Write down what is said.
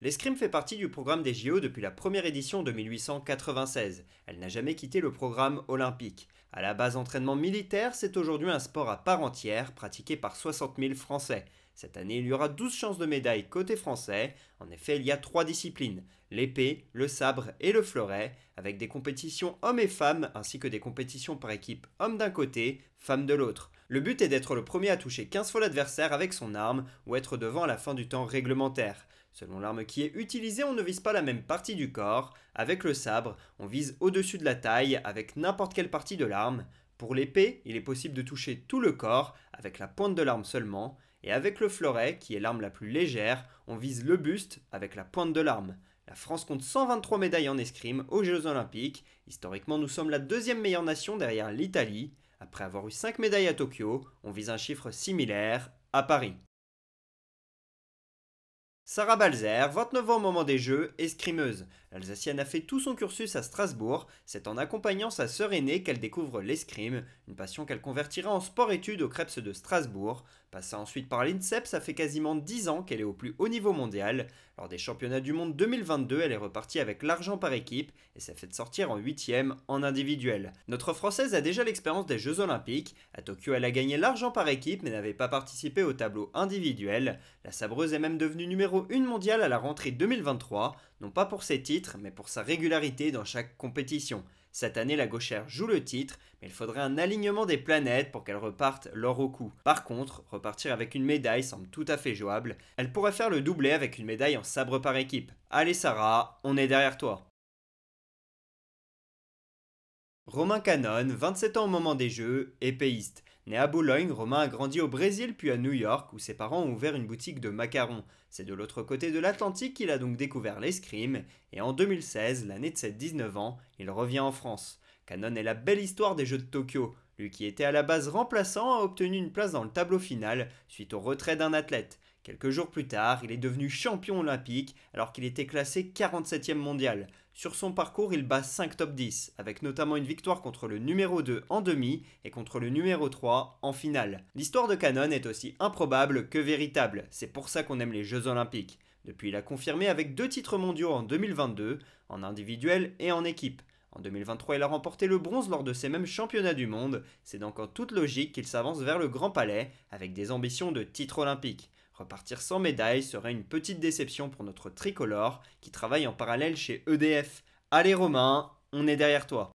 L'escrime fait partie du programme des JO depuis la première édition de 1896. Elle n'a jamais quitté le programme olympique. À la base entraînement militaire, c'est aujourd'hui un sport à part entière pratiqué par 60 000 Français. Cette année, il y aura 12 chances de médailles côté français. En effet, il y a trois disciplines, l'épée, le sabre et le fleuret, avec des compétitions hommes et femmes, ainsi que des compétitions par équipe hommes d'un côté, femmes de l'autre. Le but est d'être le premier à toucher 15 fois l'adversaire avec son arme ou être devant à la fin du temps réglementaire. Selon l'arme qui est utilisée, on ne vise pas la même partie du corps. Avec le sabre, on vise au-dessus de la taille avec n'importe quelle partie de l'arme. Pour l'épée, il est possible de toucher tout le corps avec la pointe de l'arme seulement. Et avec le fleuret, qui est l'arme la plus légère, on vise le buste avec la pointe de l'arme. La France compte 123 médailles en escrime aux Jeux Olympiques. Historiquement, nous sommes la deuxième meilleure nation derrière l'Italie. Après avoir eu 5 médailles à Tokyo, on vise un chiffre similaire à Paris. Sarah Balzer, 29 ans au moment des Jeux, escrimeuse. L'Alsacienne a fait tout son cursus à Strasbourg. C'est en accompagnant sa sœur aînée qu'elle découvre l'escrime, une passion qu'elle convertira en sport-études au Crêpes de Strasbourg. Passée ensuite par l'INSEP, ça fait quasiment 10 ans qu'elle est au plus haut niveau mondial. Lors des championnats du monde 2022, elle est repartie avec l'argent par équipe et s'est fait sortir en 8 en individuel. Notre Française a déjà l'expérience des Jeux Olympiques. À Tokyo, elle a gagné l'argent par équipe mais n'avait pas participé au tableau individuel. La sabreuse est même devenue numéro 1 mondiale à la rentrée 2023, non pas pour ses titres mais pour sa régularité dans chaque compétition. Cette année, la gauchère joue le titre, mais il faudrait un alignement des planètes pour qu'elle reparte l'or au cou. Par contre, repartir avec une médaille semble tout à fait jouable. Elle pourrait faire le doublé avec une médaille en sabre par équipe. Allez Sarah, on est derrière toi. Romain Canon, 27 ans au moment des Jeux, épéiste. Né à Boulogne, Romain a grandi au Brésil puis à New York où ses parents ont ouvert une boutique de macarons. C'est de l'autre côté de l'Atlantique qu'il a donc découvert l'escrime et en 2016, l'année de ses 19 ans, il revient en France. Canon est la belle histoire des Jeux de Tokyo. Lui qui était à la base remplaçant a obtenu une place dans le tableau final suite au retrait d'un athlète. Quelques jours plus tard, il est devenu champion olympique alors qu'il était classé 47e mondial. Sur son parcours, il bat 5 top 10, avec notamment une victoire contre le numéro 2 en demi et contre le numéro 3 en finale. L'histoire de Canon est aussi improbable que véritable, c'est pour ça qu'on aime les Jeux olympiques. Depuis, il a confirmé avec deux titres mondiaux en 2022, en individuel et en équipe. En 2023, il a remporté le bronze lors de ces mêmes championnats du monde. C'est donc en toute logique qu'il s'avance vers le Grand Palais avec des ambitions de titre olympique. Repartir sans médaille serait une petite déception pour notre tricolore qui travaille en parallèle chez EDF. Allez Romain, on est derrière toi.